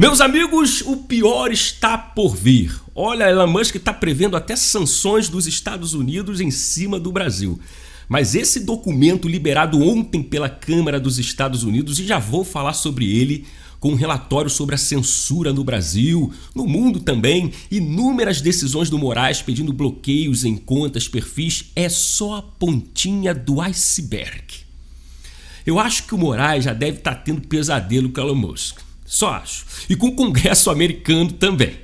Meus amigos, o pior está por vir. Olha, Elon Musk está prevendo até sanções dos Estados Unidos em cima do Brasil. Mas esse documento liberado ontem pela Câmara dos Estados Unidos, e já vou falar sobre ele com um relatório sobre a censura no Brasil, no mundo também, inúmeras decisões do Moraes pedindo bloqueios em contas, perfis, é só a pontinha do iceberg. Eu acho que o Moraes já deve estar tá tendo pesadelo com Elon Musk. Só acho. E com o Congresso americano também.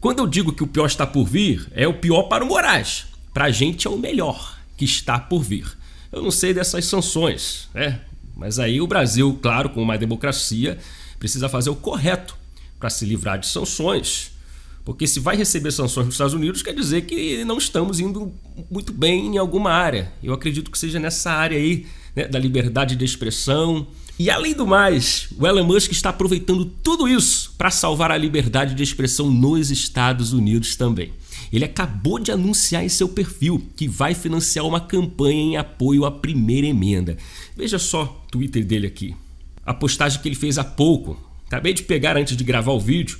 Quando eu digo que o pior está por vir, é o pior para o Moraes. Para a gente é o melhor que está por vir. Eu não sei dessas sanções, né? Mas aí o Brasil, claro, com uma democracia, precisa fazer o correto para se livrar de sanções. Porque se vai receber sanções dos Estados Unidos, quer dizer que não estamos indo muito bem em alguma área. Eu acredito que seja nessa área aí né, da liberdade de expressão, e além do mais, o Elon Musk está aproveitando tudo isso para salvar a liberdade de expressão nos Estados Unidos também. Ele acabou de anunciar em seu perfil que vai financiar uma campanha em apoio à primeira emenda. Veja só o Twitter dele aqui. A postagem que ele fez há pouco. Acabei de pegar antes de gravar o vídeo.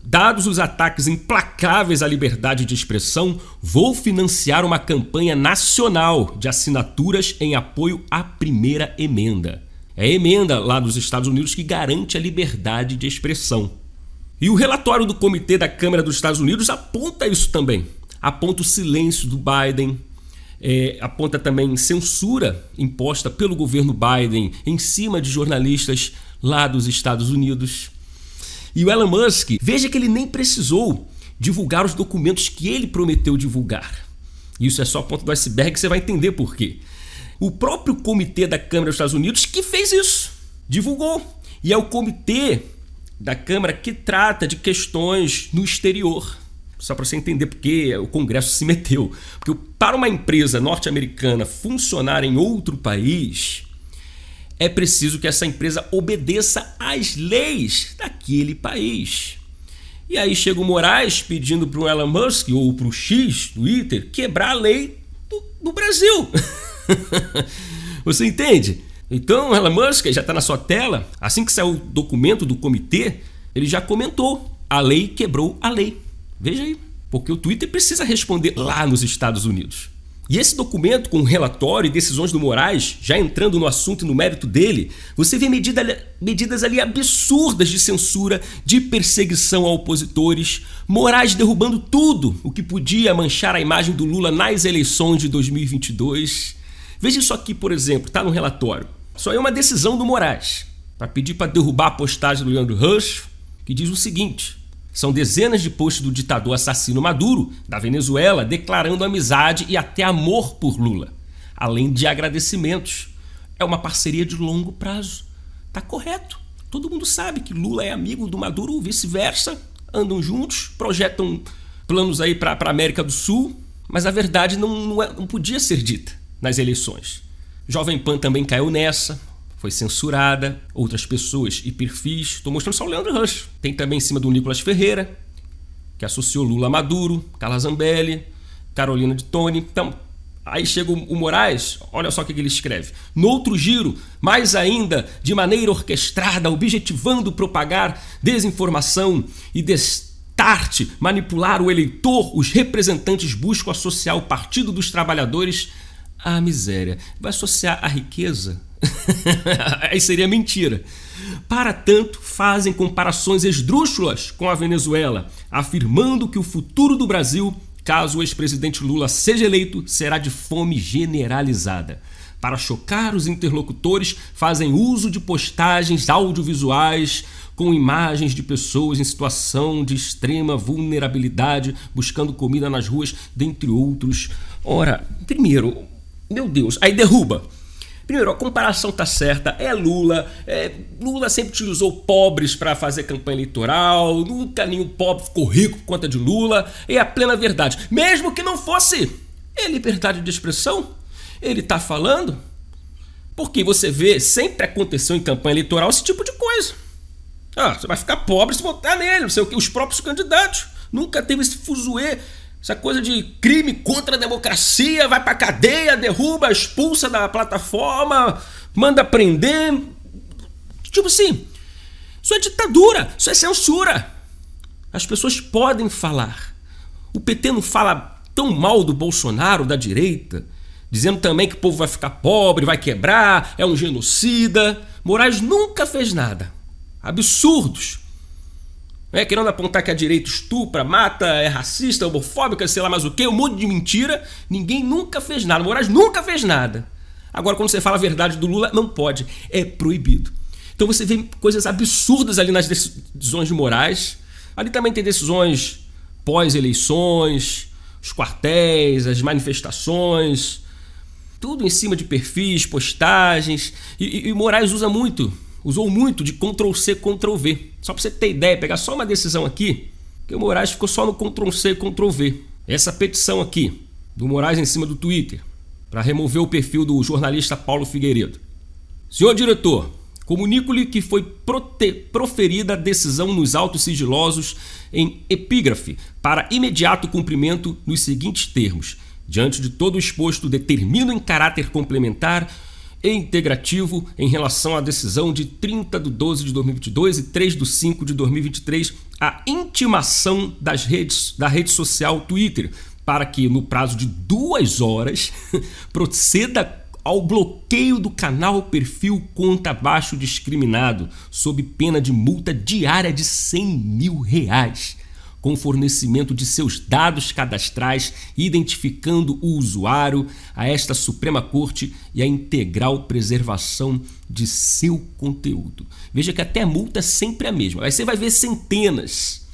Dados os ataques implacáveis à liberdade de expressão, vou financiar uma campanha nacional de assinaturas em apoio à primeira emenda. É a emenda lá dos Estados Unidos que garante a liberdade de expressão. E o relatório do Comitê da Câmara dos Estados Unidos aponta isso também. Aponta o silêncio do Biden, é, aponta também censura imposta pelo governo Biden em cima de jornalistas lá dos Estados Unidos. E o Elon Musk, veja que ele nem precisou divulgar os documentos que ele prometeu divulgar. Isso é só a ponta do iceberg, você vai entender por quê o próprio comitê da Câmara dos Estados Unidos que fez isso, divulgou. E é o comitê da Câmara que trata de questões no exterior. Só para você entender porque o Congresso se meteu. Porque para uma empresa norte-americana funcionar em outro país, é preciso que essa empresa obedeça às leis daquele país. E aí chega o Moraes pedindo para o Elon Musk ou para o X, Twitter, quebrar a lei do, do Brasil. Você entende? Então, Elon Musk já está na sua tela. Assim que saiu o documento do comitê, ele já comentou: a lei quebrou a lei. Veja aí, porque o Twitter precisa responder lá nos Estados Unidos. E esse documento, com o relatório e decisões do Moraes, já entrando no assunto e no mérito dele, você vê medida, medidas ali absurdas de censura, de perseguição a opositores, Moraes derrubando tudo o que podia manchar a imagem do Lula nas eleições de 2022. Veja isso aqui, por exemplo, está no relatório. Isso aí é uma decisão do Moraes, para pedir para derrubar a postagem do Leandro Rush, que diz o seguinte: são dezenas de posts do ditador assassino Maduro, da Venezuela, declarando amizade e até amor por Lula, além de agradecimentos. É uma parceria de longo prazo. Tá correto. Todo mundo sabe que Lula é amigo do Maduro, vice-versa, andam juntos, projetam planos aí para a América do Sul, mas a verdade não, não, é, não podia ser dita nas eleições. Jovem Pan também caiu nessa, foi censurada, outras pessoas e perfis. Estou mostrando só o Leandro Rush. Tem também em cima do Nicolas Ferreira, que associou Lula a Maduro, Carla Zambelli, Carolina de Tony. Então, aí chega o Moraes, olha só o que ele escreve. No outro giro, mais ainda, de maneira orquestrada, objetivando propagar desinformação e destrói manipular o eleitor, os representantes buscam associar o Partido dos Trabalhadores à miséria. Vai associar a riqueza? Aí seria mentira. Para tanto, fazem comparações esdrúxulas com a Venezuela, afirmando que o futuro do Brasil, caso o ex-presidente Lula seja eleito, será de fome generalizada. Para chocar os interlocutores, fazem uso de postagens audiovisuais com imagens de pessoas em situação de extrema vulnerabilidade buscando comida nas ruas, dentre outros. Ora, primeiro, meu Deus, aí derruba. Primeiro, a comparação tá certa, é Lula. É, Lula sempre utilizou pobres para fazer campanha eleitoral, nunca nenhum pobre ficou rico por conta de Lula. É a plena verdade. Mesmo que não fosse, é liberdade de expressão. Ele tá falando. Porque você vê, sempre aconteceu em campanha eleitoral esse tipo de coisa. Ah, você vai ficar pobre se votar nele, não sei o que, os próprios candidatos. Nunca teve esse fuzuê essa coisa de crime contra a democracia, vai pra cadeia, derruba, expulsa da plataforma, manda prender. Tipo assim, isso é ditadura, isso é censura. As pessoas podem falar. O PT não fala tão mal do Bolsonaro, da direita, dizendo também que o povo vai ficar pobre, vai quebrar, é um genocida. Moraes nunca fez nada. Absurdos né, querendo apontar que a direita estupra, mata, é racista, é homofóbica, sei lá mais o que, um monte de mentira. Ninguém nunca fez nada. Moraes nunca fez nada. Agora, quando você fala a verdade do Lula, não pode. É proibido. Então você vê coisas absurdas ali nas decisões de Moraes. Ali também tem decisões pós-eleições, os quartéis, as manifestações, tudo em cima de perfis, postagens. E, e, e Moraes usa muito usou muito de Ctrl C, Ctrl V. Só para você ter ideia, pegar só uma decisão aqui, que o Moraes ficou só no Ctrl C, Ctrl V. Essa petição aqui do Moraes em cima do Twitter para remover o perfil do jornalista Paulo Figueiredo. Senhor diretor, comunico-lhe que foi proferida a decisão nos autos sigilosos em epígrafe para imediato cumprimento nos seguintes termos. Diante de todo o exposto, determino em caráter complementar integrativo em relação à decisão de 30 de 12 de 2022 e 3 de 5 de 2023, a intimação das redes, da rede social Twitter, para que, no prazo de duas horas, proceda ao bloqueio do canal perfil conta abaixo discriminado, sob pena de multa diária de 100 mil reais com fornecimento de seus dados cadastrais, identificando o usuário a esta Suprema Corte e a integral preservação de seu conteúdo. Veja que até a multa é sempre a mesma. Aí você vai ver centenas,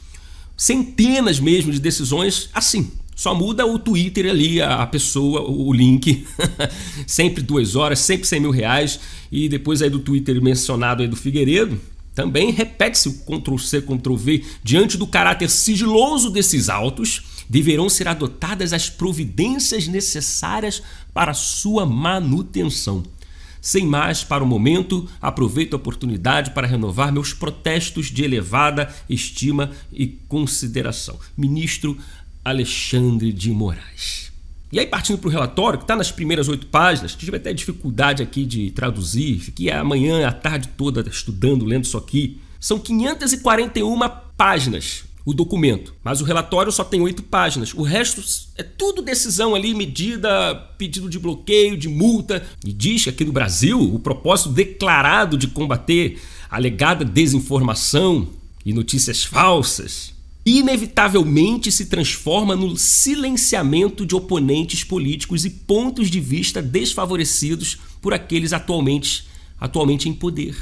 centenas mesmo de decisões assim. Só muda o Twitter ali, a pessoa, o link. sempre duas horas, sempre 100 mil reais. E depois aí do Twitter mencionado aí do Figueiredo, também repete-se o Ctrl+C, Ctrl+V diante do caráter sigiloso desses autos, deverão ser adotadas as providências necessárias para sua manutenção. Sem mais para o momento, aproveito a oportunidade para renovar meus protestos de elevada estima e consideração. Ministro Alexandre de Moraes. E aí, partindo para o relatório, que está nas primeiras oito páginas, tive até dificuldade aqui de traduzir, fiquei amanhã, a tarde toda estudando, lendo isso aqui. São 541 páginas o documento, mas o relatório só tem oito páginas. O resto é tudo decisão ali, medida, pedido de bloqueio, de multa. E diz que aqui no Brasil o propósito declarado de combater alegada desinformação e notícias falsas inevitavelmente se transforma no silenciamento de oponentes políticos e pontos de vista desfavorecidos por aqueles atualmente, atualmente em poder.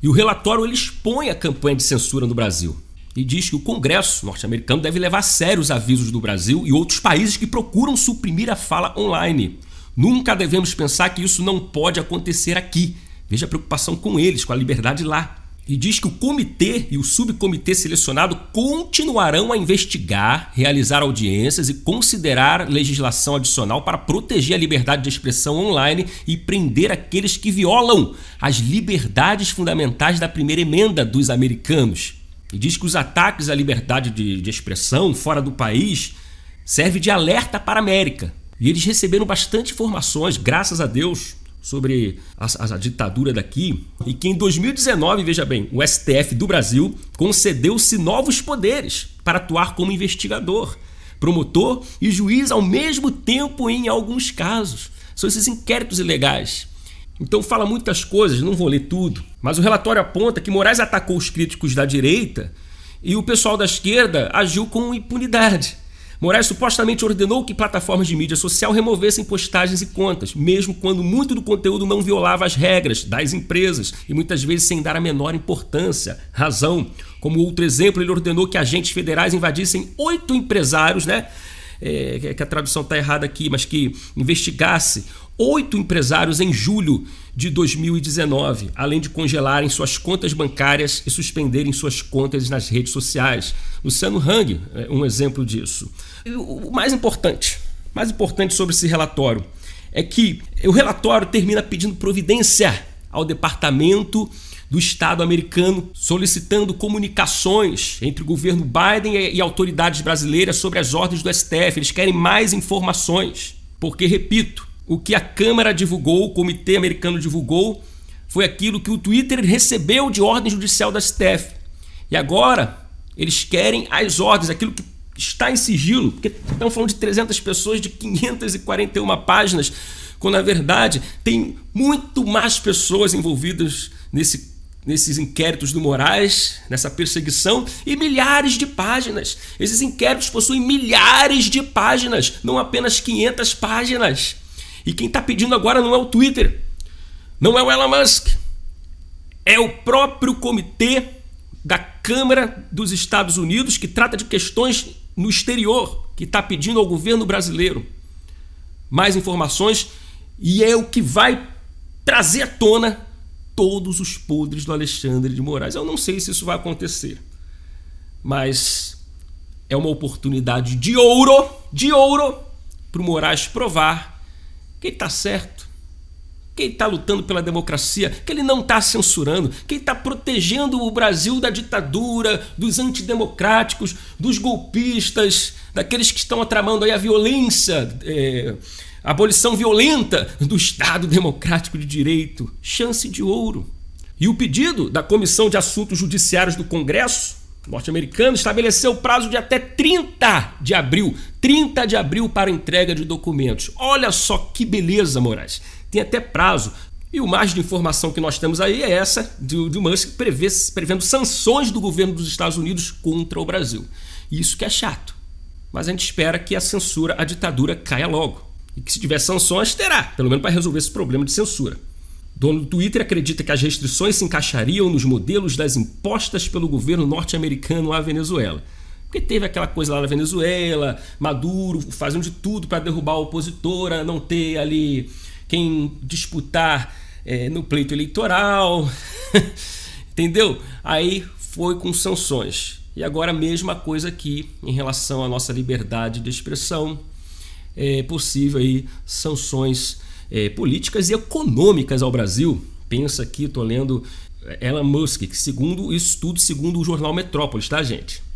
E o relatório ele expõe a campanha de censura no Brasil e diz que o Congresso norte-americano deve levar a sério os avisos do Brasil e outros países que procuram suprimir a fala online. Nunca devemos pensar que isso não pode acontecer aqui. Veja a preocupação com eles, com a liberdade lá e diz que o comitê e o subcomitê selecionado continuarão a investigar, realizar audiências e considerar legislação adicional para proteger a liberdade de expressão online e prender aqueles que violam as liberdades fundamentais da primeira emenda dos americanos. E diz que os ataques à liberdade de, de expressão fora do país servem de alerta para a América. E eles receberam bastante informações, graças a Deus, sobre a, a, ditadura daqui e que em 2019, veja bem, o STF do Brasil concedeu-se novos poderes para atuar como investigador, promotor e juiz ao mesmo tempo em alguns casos. São esses inquéritos ilegais. Então fala muitas coisas, não vou ler tudo, mas o relatório aponta que Moraes atacou os críticos da direita e o pessoal da esquerda agiu com impunidade. Moraes supostamente ordenou que plataformas de mídia social removessem postagens e contas, mesmo quando muito do conteúdo não violava as regras das empresas e muitas vezes sem dar a menor importância. Razão. Como outro exemplo, ele ordenou que agentes federais invadissem oito empresários, né? É, que a tradução está errada aqui, mas que investigasse oito empresários em julho de 2019, além de congelarem suas contas bancárias e suspenderem suas contas nas redes sociais. Luciano Hang é um exemplo disso. E o mais importante, mais importante sobre esse relatório é que o relatório termina pedindo providência ao Departamento do Estado americano, solicitando comunicações entre o governo Biden e autoridades brasileiras sobre as ordens do STF. Eles querem mais informações, porque, repito, o que a Câmara divulgou, o Comitê Americano divulgou, foi aquilo que o Twitter recebeu de ordem judicial da STF. E agora eles querem as ordens, aquilo que está em sigilo, porque estão falando de 300 pessoas de 541 páginas, quando na verdade tem muito mais pessoas envolvidas nesse, nesses inquéritos do Moraes, nessa perseguição, e milhares de páginas. Esses inquéritos possuem milhares de páginas, não apenas 500 páginas. E quem está pedindo agora não é o Twitter, não é o Elon Musk, é o próprio comitê da Câmara dos Estados Unidos que trata de questões no exterior, que está pedindo ao governo brasileiro mais informações e é o que vai trazer à tona todos os podres do Alexandre de Moraes. Eu não sei se isso vai acontecer, mas é uma oportunidade de ouro, de ouro, para o Moraes provar quem está certo, quem está lutando pela democracia, que ele não está censurando, quem está protegendo o Brasil da ditadura, dos antidemocráticos, dos golpistas, daqueles que estão tramando aí a violência, é, a abolição violenta do Estado Democrático de Direito. Chance de ouro. E o pedido da Comissão de Assuntos Judiciários do Congresso norte-americano estabeleceu o prazo de até 30 de abril 30 de abril para entrega de documentos. Olha só que beleza, Moraes. Tem até prazo. E o mais de informação que nós temos aí é essa do, do Musk prevê, prevendo sanções do governo dos Estados Unidos contra o Brasil. Isso que é chato. Mas a gente espera que a censura, a ditadura caia logo. E que se tiver sanções, terá, pelo menos para resolver esse problema de censura. Dono do Twitter acredita que as restrições se encaixariam nos modelos das impostas pelo governo norte-americano à Venezuela. Porque teve aquela coisa lá na Venezuela, Maduro fazendo de tudo para derrubar a opositora, não ter ali quem disputar é, no pleito eleitoral. Entendeu? Aí foi com sanções. E agora a mesma coisa aqui em relação à nossa liberdade de expressão. É possível aí sanções é, políticas e econômicas ao Brasil. Pensa aqui, estou lendo é, Elon Musk, que segundo isso tudo, segundo o jornal Metrópolis, tá, gente?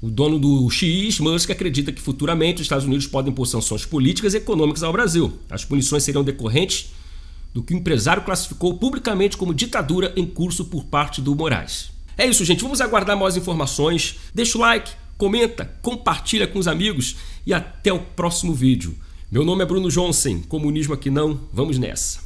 O dono do X, Musk, acredita que futuramente os Estados Unidos podem impor sanções políticas e econômicas ao Brasil. As punições seriam decorrentes do que o empresário classificou publicamente como ditadura em curso por parte do Moraes. É isso, gente. Vamos aguardar mais informações. Deixa o like, comenta, compartilha com os amigos e até o próximo vídeo. Meu nome é Bruno Johnson. Comunismo aqui não. Vamos nessa.